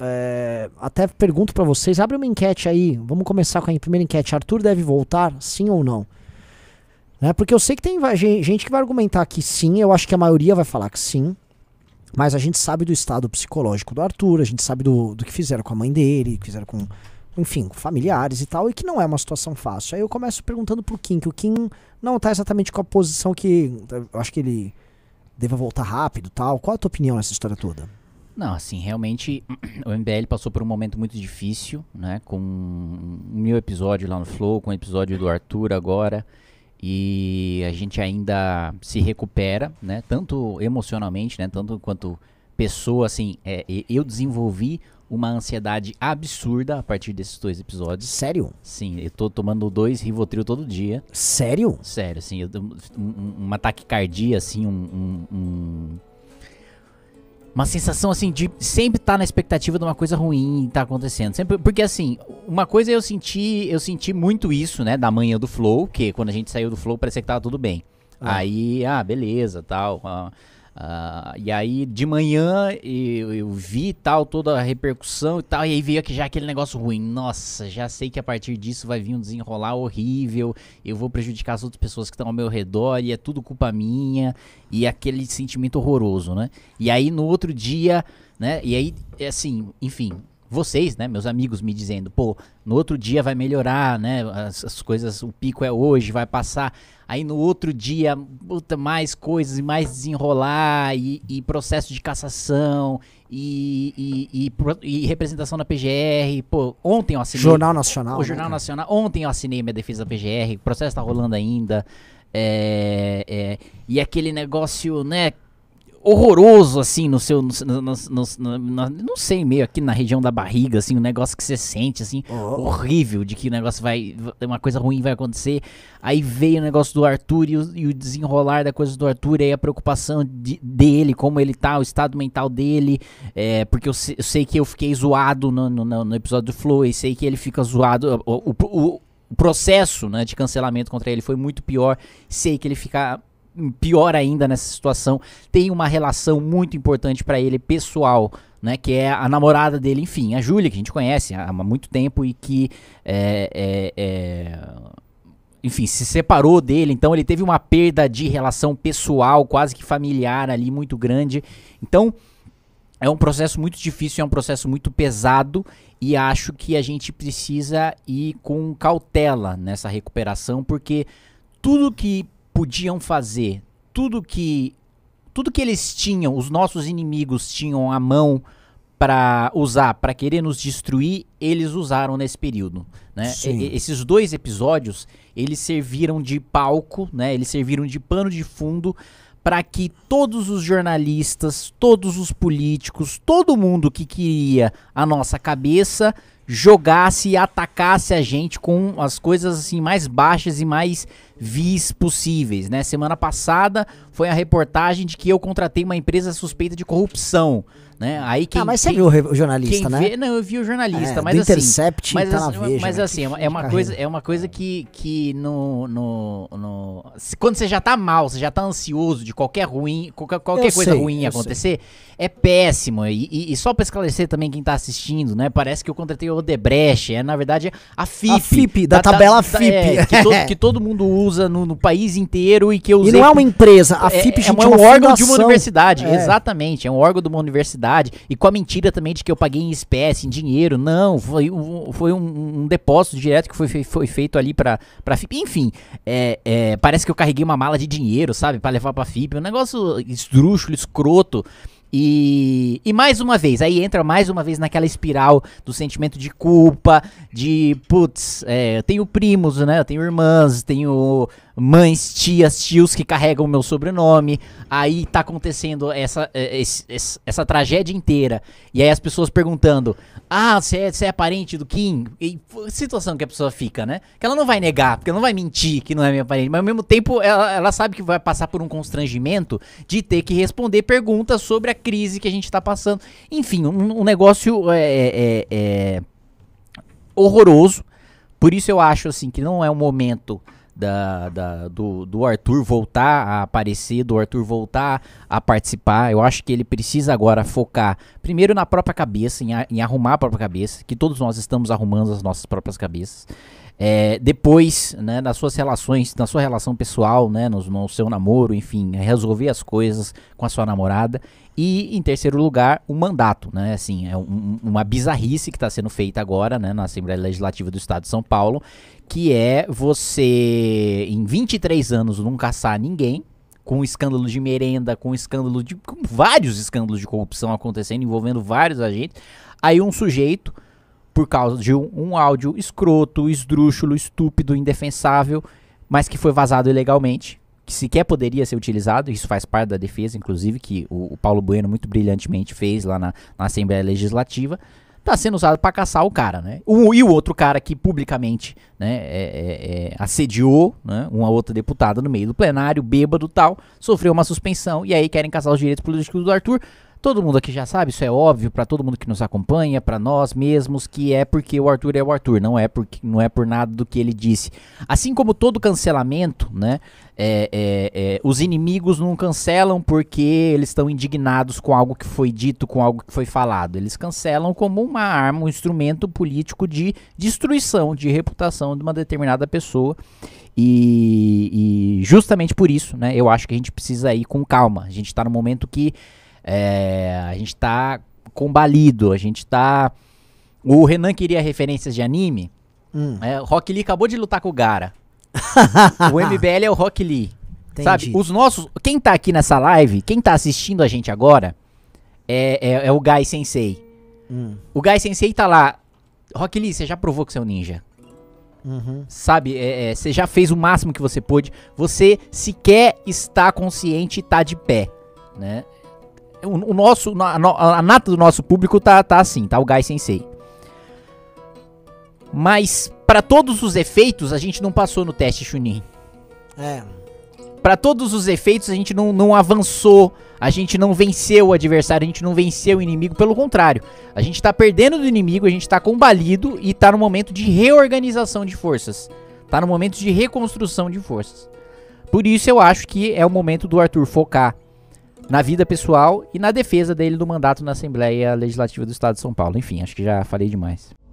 é, até pergunto para vocês, abre uma enquete aí. Vamos começar com a primeira enquete. Arthur deve voltar, sim ou não? Né? Porque eu sei que tem gente que vai argumentar que sim, eu acho que a maioria vai falar que sim. Mas a gente sabe do estado psicológico do Arthur, a gente sabe do, do que fizeram com a mãe dele, que fizeram com, enfim, familiares e tal, e que não é uma situação fácil. Aí eu começo perguntando pro Kim, que o Kim não tá exatamente com a posição que. Eu acho que ele deva voltar rápido tal. Qual a tua opinião nessa história toda? Não, assim, realmente o MBL passou por um momento muito difícil, né? Com um meu episódio lá no Flow, com o um episódio do Arthur agora. E a gente ainda se recupera, né? Tanto emocionalmente, né? Tanto quanto pessoa, assim, é, eu desenvolvi uma ansiedade absurda a partir desses dois episódios. Sério? Sim, eu tô tomando dois Rivotril todo dia. Sério? Sério, assim, eu, um, um, uma taquicardia, assim, um, um uma sensação assim de sempre estar tá na expectativa de uma coisa ruim estar tá acontecendo. Sempre, porque assim, uma coisa é eu senti, eu senti muito isso, né, da manhã do Flow, que quando a gente saiu do Flow parecia que tava tudo bem. É. Aí, ah, beleza, tal. Ah, Uh, e aí de manhã eu, eu vi tal toda a repercussão e tal, e aí veio aqui já aquele negócio ruim. Nossa, já sei que a partir disso vai vir um desenrolar horrível, eu vou prejudicar as outras pessoas que estão ao meu redor e é tudo culpa minha, e é aquele sentimento horroroso, né? E aí no outro dia, né? E aí é assim, enfim, vocês, né, meus amigos me dizendo, pô, no outro dia vai melhorar, né, as, as, coisas, o pico é hoje, vai passar. Aí no outro dia, puta, mais coisas, mais desenrolar e, e processo de cassação e, e, e, representação na PGR. Pô, ontem eu assinei. Jornal Nacional. O né, Jornal Nacional. Ontem eu assinei minha defesa da PGR, o processo tá rolando ainda. É, é, e aquele negócio, né, horroroso, assim, no seu. No, no, no, no, não sei, meio aqui na região da barriga, assim, um negócio que você sente, assim, horrível, de que o negócio vai. Uma coisa ruim vai acontecer. Aí veio o negócio do Arthur e o, e o desenrolar da coisa do Arthur, e aí a preocupação de, dele, como ele tá, o estado mental dele. É, porque eu, se, eu sei que eu fiquei zoado no, no, no, episódio do Flow, e sei que ele fica zoado. o, o, o o processo né, de cancelamento contra ele foi muito pior. Sei que ele fica pior ainda nessa situação, tem uma relação muito importante para ele pessoal, né, que é a namorada dele, enfim, a Júlia, que a gente conhece há muito tempo e que é, é, é, enfim, se separou dele, então ele teve uma perda de relação pessoal, quase que familiar ali, muito grande. Então, é um processo muito difícil, é um processo muito pesado e acho que a gente precisa ir com cautela nessa recuperação, porque tudo que podiam fazer tudo que tudo que eles tinham, os nossos inimigos tinham a mão para usar, para querer nos destruir, eles usaram nesse período. Né? E, esses dois episódios, eles serviram de palco, né? eles serviram de pano de fundo para que todos os jornalistas, todos os políticos, todo mundo que queria a nossa cabeça jogasse e atacasse a gente com as coisas assim mais baixas e mais vis possíveis, né? Semana passada foi a reportagem de que eu contratei uma empresa suspeita de corrupção. Né? Aí tá, quem, ah, mas você quem, viu o jornalista, né? Vê, não, eu vi o jornalista, é, mas assim, Intercept mas, tá assim, veja, mas né? assim, é uma, é uma coisa, é uma coisa que que no, no, no, quando você já tá mal, você já tá ansioso de qualquer ruim, qualquer, qualquer coisa sei, ruim acontecer, sei. é péssimo. E, e, e só para esclarecer também quem tá assistindo, né? Parece que eu contratei o Odebrecht, é na verdade a FIP, a FIP da, da tá, tá, tabela da, FIP, é, que, todo, que todo mundo usa usa no, no, país inteiro e que eu usei. E não é uma empresa, a FIP é, gente, é, é um órgão de uma universidade, é. exatamente, é um órgão de uma universidade. E com a mentira também de que eu paguei em espécie, em dinheiro, não, foi, um, foi um, um depósito direto que foi, foi feito ali para para FIP. Enfim, é, é, parece que eu carreguei uma mala de dinheiro, sabe, para levar para FIP, um negócio esdrúxulo, escroto. E, e mais uma vez, aí entra mais uma vez naquela espiral do sentimento de culpa, de putz, é, eu tenho primos, né? Eu tenho irmãs, tenho mães, tias, tios que carregam o meu sobrenome. Aí tá acontecendo essa, é, essa, essa tragédia inteira. E aí as pessoas perguntando: Ah, você é, é parente do Kim? E situação que a pessoa fica, né? Que ela não vai negar, porque ela não vai mentir que não é minha parente, mas ao mesmo tempo ela, ela sabe que vai passar por um constrangimento de ter que responder perguntas sobre a crise que a gente está passando. Enfim, um, um negócio é, é, é, é, horroroso. Por isso eu acho assim que não é o momento da, da do, do, Arthur voltar a aparecer, do Arthur voltar a participar. Eu acho que ele precisa agora focar primeiro na própria cabeça, em, em arrumar a própria cabeça, que todos nós estamos arrumando as nossas próprias cabeças. É, depois, né, nas suas relações, na sua relação pessoal, né, no, no seu namoro, enfim, resolver as coisas com a sua namorada e, em terceiro lugar, o mandato, né? Assim, é um, uma bizarrice que está sendo feita agora, né, na Assembleia Legislativa do Estado de São Paulo, que é você, em 23 anos, não caçar ninguém, com escândalo de merenda, com escândalo de. Com vários escândalos de corrupção acontecendo, envolvendo vários agentes. Aí um sujeito, por causa de um, um áudio escroto, esdrúxulo, estúpido, indefensável, mas que foi vazado ilegalmente, que sequer poderia ser utilizado, isso faz parte da defesa, inclusive, que o, o Paulo Bueno muito brilhantemente fez lá na, na Assembleia Legislativa, está sendo usado para caçar o cara, né? e o outro cara que publicamente né, é, é, é, assediou né, uma outra deputada no meio do plenário, bêbado tal, sofreu uma suspensão, e aí querem caçar os direitos políticos do Arthur, Todo mundo aqui já sabe, isso é óbvio para todo mundo que nos acompanha, para nós mesmos, que é porque o Arthur é o Arthur, não é porque não é por nada do que ele disse. Assim como todo cancelamento, né? É, é, é, os inimigos não cancelam porque eles estão indignados com algo que foi dito, com algo que foi falado. Eles cancelam como uma arma, um instrumento político de destruição de reputação de uma determinada pessoa. E, e justamente por isso, né? Eu acho que a gente precisa ir com calma. A gente está no momento que é, a gente tá combalido, a gente tá. O Renan queria referências de anime. Hum. É, o Rock Lee acabou de lutar com o Gara. o MBL é o Rock Lee. Entendi. Sabe? Os nossos. Quem tá aqui nessa live, quem tá assistindo a gente agora, é, é, é o Guy Sensei. Hum. O Guy Sensei tá lá. Rock Lee, você já provou que você é um ninja. Uhum. Sabe, é, é, você já fez o máximo que você pôde. Você sequer está consciente e tá de pé. Né? O, nosso, a, nata do nosso público tá, tá assim, tá o Gai Sensei. Mas para todos os efeitos, a gente não passou no teste Chunin. É. Para todos os efeitos, a gente não, não avançou, a gente não venceu o adversário, a gente não venceu o inimigo, pelo contrário. A gente tá perdendo do inimigo, a gente tá combalido e tá no momento de reorganização de forças. Tá no momento de reconstrução de forças. Por isso eu acho que é o momento do Arthur focar na vida pessoal e na defesa dele do mandato na Assembleia Legislativa do Estado de São Paulo. Enfim, acho que já falei demais.